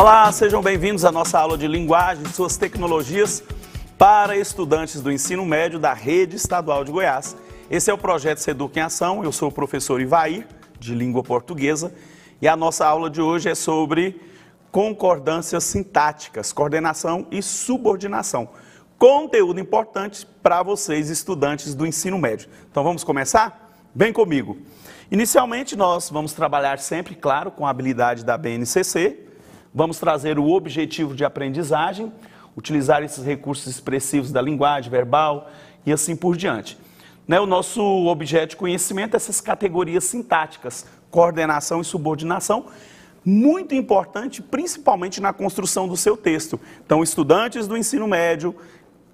Olá, sejam bem-vindos à nossa aula de linguagem e suas tecnologias para estudantes do ensino médio da rede estadual de Goiás. Esse é o projeto Seduc em Ação. Eu sou o professor Ivair, de língua portuguesa, e a nossa aula de hoje é sobre concordâncias sintáticas, coordenação e subordinação. Conteúdo importante para vocês, estudantes do ensino médio. Então vamos começar? Vem comigo. Inicialmente, nós vamos trabalhar sempre, claro, com a habilidade da BNCC, Vamos trazer o objetivo de aprendizagem, utilizar esses recursos expressivos da linguagem verbal e assim por diante. Né, o nosso objeto de conhecimento, é essas categorias sintáticas, coordenação e subordinação, muito importante, principalmente na construção do seu texto. Então, estudantes do ensino médio,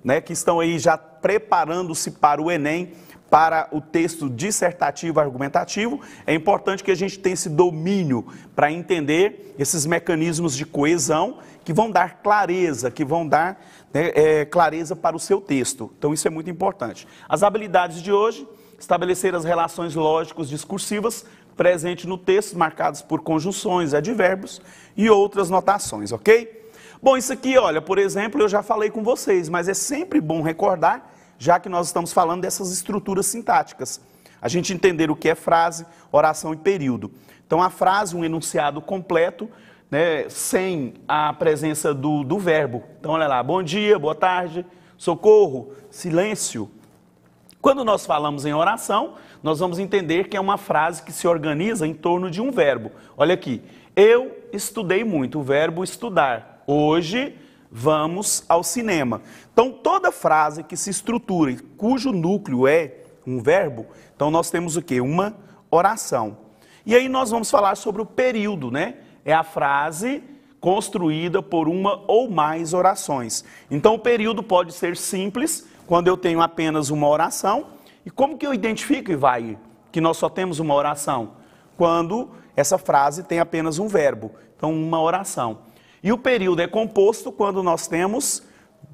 né, que estão aí já preparando-se para o Enem, para o texto dissertativo argumentativo, é importante que a gente tenha esse domínio para entender esses mecanismos de coesão que vão dar clareza, que vão dar né, é, clareza para o seu texto. Então, isso é muito importante. As habilidades de hoje, estabelecer as relações lógicas discursivas presentes no texto, marcadas por conjunções, advérbios e outras notações, ok? Bom, isso aqui, olha, por exemplo, eu já falei com vocês, mas é sempre bom recordar já que nós estamos falando dessas estruturas sintáticas. A gente entender o que é frase, oração e período. Então, a frase, um enunciado completo, né, sem a presença do, do verbo. Então, olha lá, bom dia, boa tarde, socorro, silêncio. Quando nós falamos em oração, nós vamos entender que é uma frase que se organiza em torno de um verbo. Olha aqui, eu estudei muito, o verbo estudar. Hoje vamos ao cinema. Então, toda frase que se estrutura, cujo núcleo é um verbo, então nós temos o quê? Uma oração. E aí nós vamos falar sobre o período, né? É a frase construída por uma ou mais orações. Então, o período pode ser simples, quando eu tenho apenas uma oração. E como que eu identifico, vai que nós só temos uma oração? Quando essa frase tem apenas um verbo. Então, uma oração. E o período é composto quando nós temos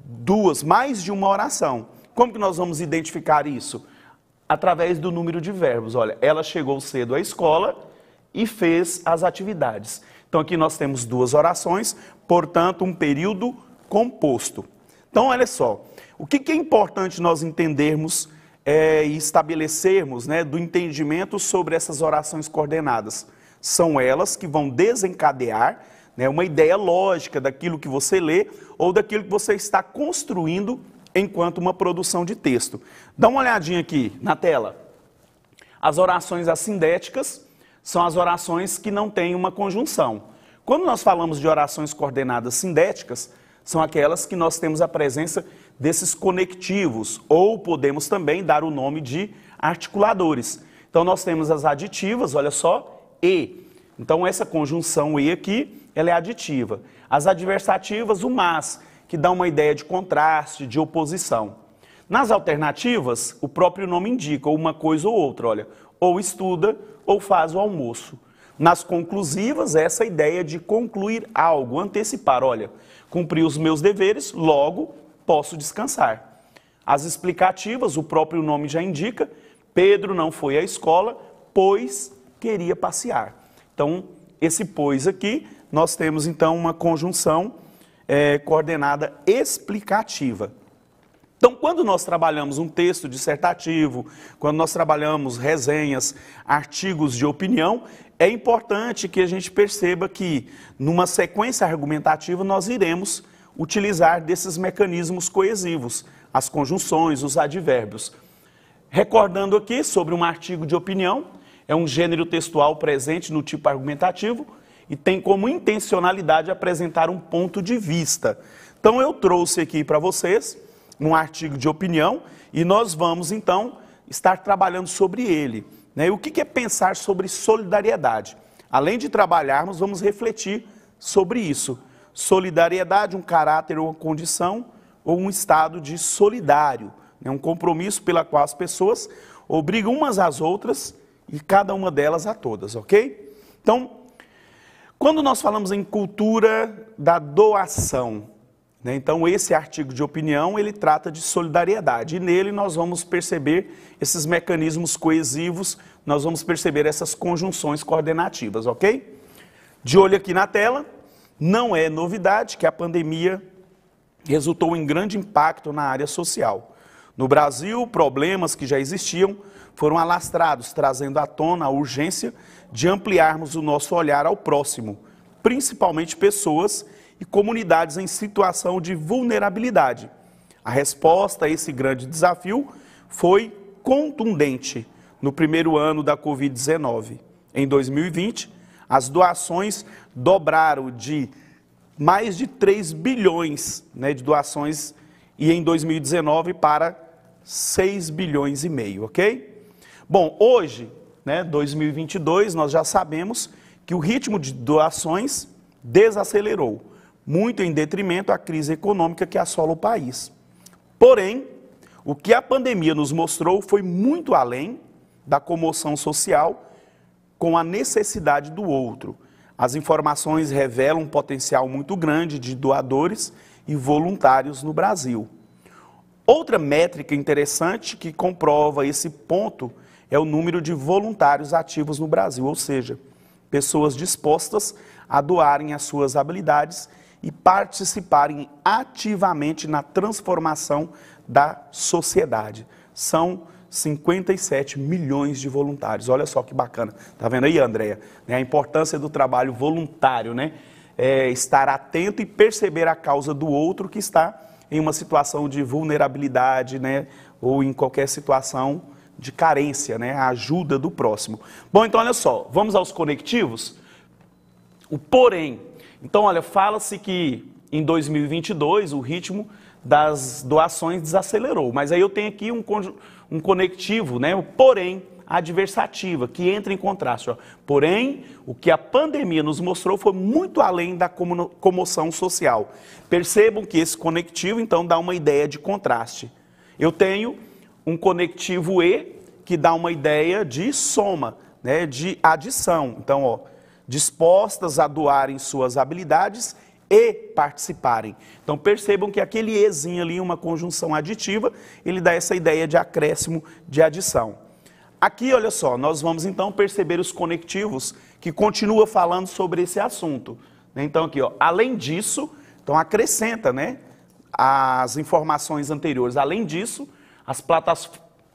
duas, mais de uma oração. Como que nós vamos identificar isso? Através do número de verbos. Olha, ela chegou cedo à escola e fez as atividades. Então aqui nós temos duas orações, portanto, um período composto. Então, olha só, o que, é importante nós entendermos é, e estabelecermos né, do entendimento sobre essas orações coordenadas? São elas que vão desencadear né, uma ideia lógica daquilo que você lê ou daquilo que você está construindo enquanto uma produção de texto. Dá uma olhadinha aqui na tela. As orações assindéticas são as orações que não têm uma conjunção. Quando nós falamos de orações coordenadas sindéticas, são aquelas que nós temos a presença desses conectivos, ou podemos também dar o nome de articuladores. Então nós temos as aditivas, olha só, e. Então essa conjunção e aqui ela é aditiva. As adversativas, o mas, que dá uma ideia de contraste, de oposição. Nas alternativas, o próprio nome indica uma coisa ou outra, olha, ou estuda ou faz o almoço. Nas conclusivas, essa ideia de concluir algo, antecipar, olha, cumpri os meus deveres, logo posso descansar. As explicativas, o próprio nome já indica, Pedro não foi à escola, pois queria passear. Então, esse pois aqui nós temos então uma conjunção é, coordenada explicativa. Então, quando nós trabalhamos um texto dissertativo, quando nós trabalhamos resenhas, artigos de opinião, é importante que a gente perceba que, numa sequência argumentativa, nós iremos utilizar desses mecanismos coesivos, as conjunções, os advérbios. Recordando aqui sobre um artigo de opinião, é um gênero textual presente no tipo argumentativo, e tem como intencionalidade apresentar um ponto de vista. Então eu trouxe aqui para vocês um artigo de opinião e nós vamos então estar trabalhando sobre ele. Né? o que é pensar sobre solidariedade? Além de trabalharmos, vamos refletir sobre isso. Solidariedade, um caráter ou uma condição ou um estado de solidário, né? um compromisso pela qual as pessoas obrigam umas às outras e cada uma delas a todas, ok? Então, quando nós falamos em cultura da doação, né, então esse artigo de opinião ele trata de solidariedade e nele nós vamos perceber esses mecanismos coesivos, nós vamos perceber essas conjunções coordenativas, ok? De olho aqui na tela, não é novidade que a pandemia resultou em grande impacto na área social. No Brasil, problemas que já existiam foram alastrados, trazendo à tona a urgência de ampliarmos o nosso olhar ao próximo, principalmente pessoas e comunidades em situação de vulnerabilidade. A resposta a esse grande desafio foi contundente no primeiro ano da Covid-19. Em 2020, as doações dobraram de mais de 3 bilhões né, de doações e em 2019 para 6 bilhões e meio, ok? Bom, hoje, né, 2022, nós já sabemos que o ritmo de doações desacelerou, muito em detrimento à crise econômica que assola o país. Porém, o que a pandemia nos mostrou foi muito além da comoção social com a necessidade do outro. As informações revelam um potencial muito grande de doadores e voluntários no Brasil. Outra métrica interessante que comprova esse ponto é o número de voluntários ativos no Brasil, ou seja, pessoas dispostas a doarem as suas habilidades e participarem ativamente na transformação da sociedade. São 57 milhões de voluntários. Olha só que bacana. Tá vendo aí, Andréia? Né, a importância do trabalho voluntário, né? É estar atento e perceber a causa do outro que está em uma situação de vulnerabilidade, né? Ou em qualquer situação de carência, né? A ajuda do próximo. Bom, então olha só, vamos aos conectivos? O porém. Então, olha, fala-se que em 2022 o ritmo das doações desacelerou, mas aí eu tenho aqui um, um conectivo, né? O porém adversativa, que entra em contraste. Ó. Porém, o que a pandemia nos mostrou foi muito além da comoção social. Percebam que esse conectivo, então, dá uma ideia de contraste. Eu tenho um conectivo E, que dá uma ideia de soma, né, de adição. Então, ó, dispostas a doarem suas habilidades e participarem. Então percebam que aquele ezinho ali, uma conjunção aditiva, ele dá essa ideia de acréscimo de adição. Aqui, olha só, nós vamos então perceber os conectivos que continua falando sobre esse assunto. Né? Então aqui, ó, além disso, então acrescenta, né, as informações anteriores. Além disso, as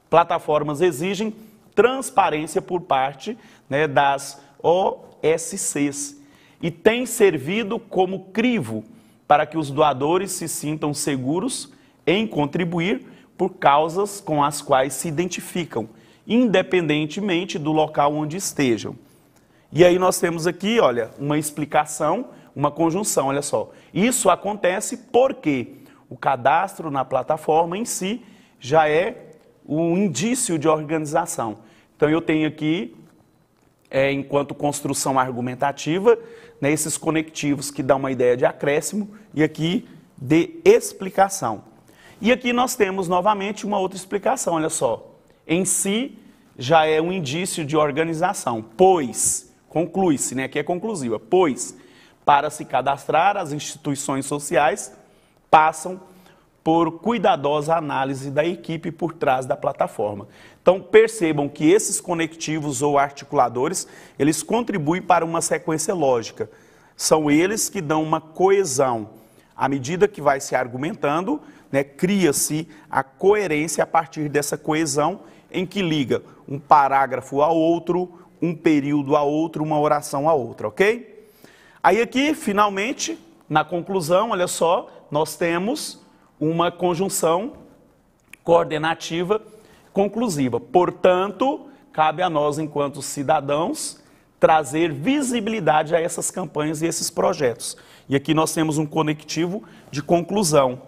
plataformas exigem transparência por parte né, das OSCs e tem servido como crivo para que os doadores se sintam seguros em contribuir por causas com as quais se identificam independentemente do local onde estejam. E aí nós temos aqui, olha, uma explicação, uma conjunção, olha só. Isso acontece porque o cadastro na plataforma em si já é um indício de organização. Então eu tenho aqui, é, enquanto construção argumentativa, né, esses conectivos que dão uma ideia de acréscimo e aqui de explicação. E aqui nós temos novamente uma outra explicação, olha só. Em si, já é um indício de organização, pois, conclui-se, né, aqui é conclusiva, pois, para se cadastrar, as instituições sociais passam por cuidadosa análise da equipe por trás da plataforma. Então percebam que esses conectivos ou articuladores, eles contribuem para uma sequência lógica. São eles que dão uma coesão. À medida que vai se argumentando, né, cria-se a coerência a partir dessa coesão em que liga um parágrafo a outro, um período a outro, uma oração a outra, ok? Aí aqui, finalmente, na conclusão, olha só, nós temos uma conjunção coordenativa conclusiva. Portanto, cabe a nós, enquanto cidadãos, trazer visibilidade a essas campanhas e esses projetos. E aqui nós temos um conectivo de conclusão.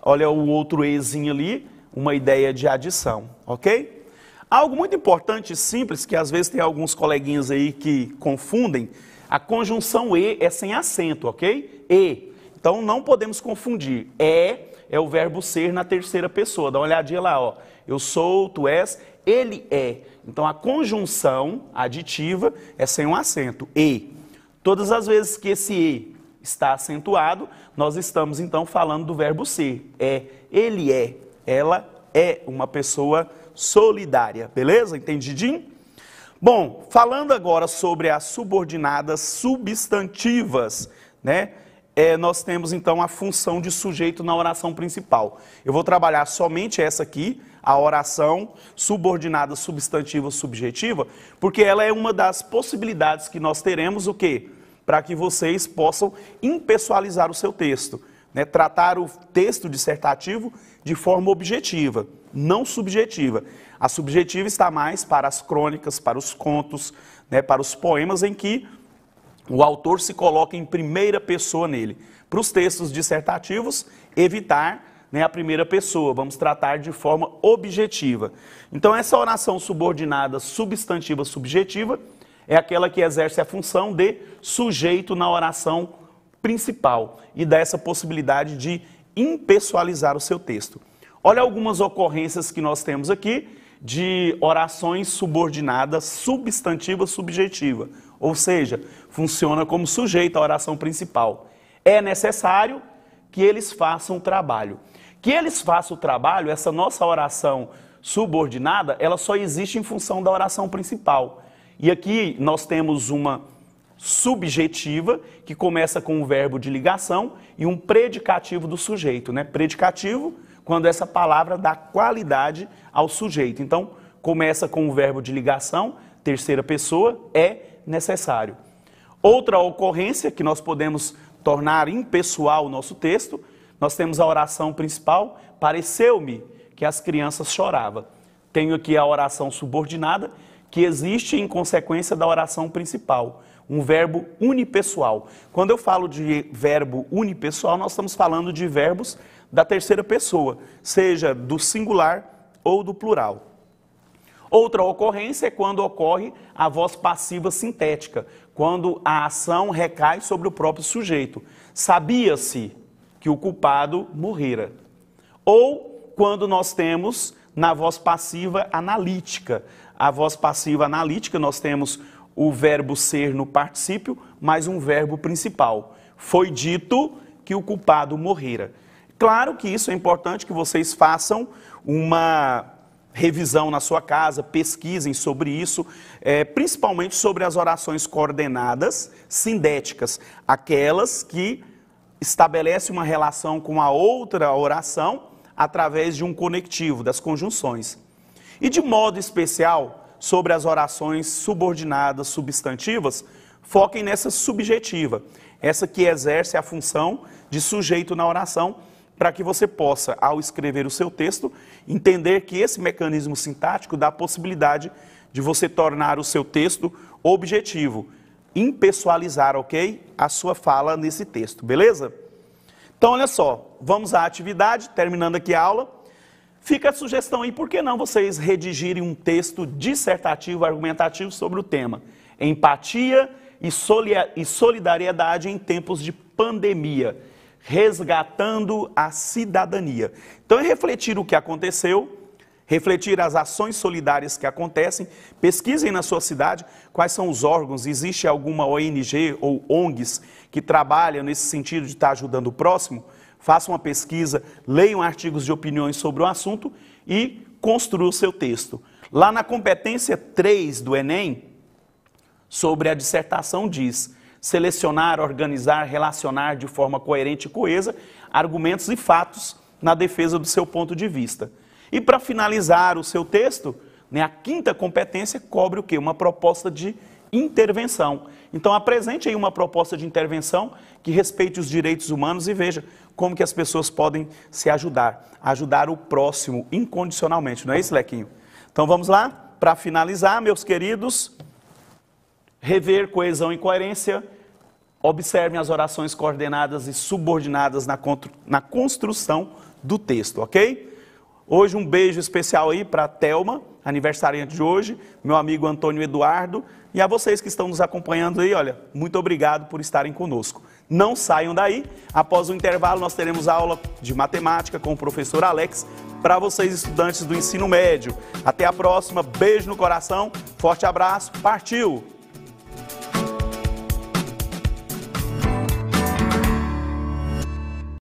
Olha o outro Ezinho ali, uma ideia de adição, ok? Algo muito importante e simples, que às vezes tem alguns coleguinhas aí que confundem, a conjunção E é sem acento, ok? E. Então não podemos confundir. É é o verbo ser na terceira pessoa. Dá uma olhadinha lá, ó. Eu sou, tu és, ele é. Então a conjunção aditiva é sem um acento. E. Todas as vezes que esse E está acentuado, nós estamos então falando do verbo ser. É, ele é ela é uma pessoa solidária, beleza? Entendidinho? Bom, falando agora sobre as subordinadas substantivas, né? É, nós temos então a função de sujeito na oração principal. Eu vou trabalhar somente essa aqui, a oração subordinada substantiva subjetiva, porque ela é uma das possibilidades que nós teremos o quê? Para que vocês possam impessoalizar o seu texto. Né? Tratar o texto dissertativo de forma objetiva, não subjetiva. A subjetiva está mais para as crônicas, para os contos, né? para os poemas em que o autor se coloca em primeira pessoa nele. Para os textos dissertativos, evitar né, a primeira pessoa, vamos tratar de forma objetiva. Então, essa oração subordinada substantiva subjetiva é aquela que exerce a função de sujeito na oração subjetiva principal e dá essa possibilidade de impessoalizar o seu texto. Olha algumas ocorrências que nós temos aqui de orações subordinadas, substantiva, subjetiva. Ou seja, funciona como sujeito à oração principal. É necessário que eles façam o trabalho. Que eles façam o trabalho, essa nossa oração subordinada, ela só existe em função da oração principal. E aqui nós temos uma subjetiva, que começa com um verbo de ligação e um predicativo do sujeito, né? Predicativo, quando essa palavra dá qualidade ao sujeito. Então, começa com um verbo de ligação, terceira pessoa, é necessário. Outra ocorrência que nós podemos tornar impessoal o nosso texto, nós temos a oração principal, pareceu-me que as crianças choravam. Tenho aqui a oração subordinada, que existe em consequência da oração principal um verbo unipessoal. Quando eu falo de verbo unipessoal, nós estamos falando de verbos da terceira pessoa, seja do singular ou do plural. Outra ocorrência é quando ocorre a voz passiva sintética, quando a ação recai sobre o próprio sujeito. Sabia-se que o culpado morrera. Ou quando nós temos na voz passiva analítica. A voz passiva analítica nós temos o verbo ser no particípio, mais um verbo principal. Foi dito que o culpado morrera. Claro que isso é importante que vocês façam uma revisão na sua casa, pesquisem sobre isso, é, principalmente sobre as orações coordenadas, sindéticas, aquelas que estabelecem uma relação com a outra oração através de um conectivo, das conjunções. E de modo especial, sobre as orações subordinadas substantivas, foquem nessa subjetiva, essa que exerce a função de sujeito na oração, para que você possa, ao escrever o seu texto, entender que esse mecanismo sintático dá a possibilidade de você tornar o seu texto objetivo, impessoalizar, ok? A sua fala nesse texto, beleza? Então, olha só, vamos à atividade, terminando aqui a aula. Fica a sugestão aí, por que não vocês redigirem um texto dissertativo, argumentativo sobre o tema? Empatia e solidariedade em tempos de pandemia, resgatando a cidadania. Então, é refletir o que aconteceu, refletir as ações solidárias que acontecem. Pesquisem na sua cidade quais são os órgãos, existe alguma ONG ou ONGs que trabalham nesse sentido de estar ajudando o próximo? Faça uma pesquisa, leiam artigos de opiniões sobre o assunto e construa o seu texto. Lá na competência 3 do Enem, sobre a dissertação diz: selecionar, organizar, relacionar de forma coerente e coesa argumentos e fatos na defesa do seu ponto de vista. E para finalizar o seu texto, né, a quinta competência cobre o quê? Uma proposta de intervenção. Então apresente aí uma proposta de intervenção que respeite os direitos humanos e veja, como que as pessoas podem se ajudar, ajudar o próximo incondicionalmente, não é isso, Lequinho? Então vamos lá, para finalizar, meus queridos, rever coesão e coerência, observem as orações coordenadas e subordinadas na, na construção do texto, ok? Hoje um beijo especial aí para a Thelma, aniversariante de hoje, meu amigo Antônio Eduardo, e a vocês que estão nos acompanhando aí, olha, muito obrigado por estarem conosco. Não saiam daí. Após o intervalo, nós teremos aula de matemática com o professor Alex para vocês, estudantes do ensino médio. Até a próxima. Beijo no coração, forte abraço. Partiu!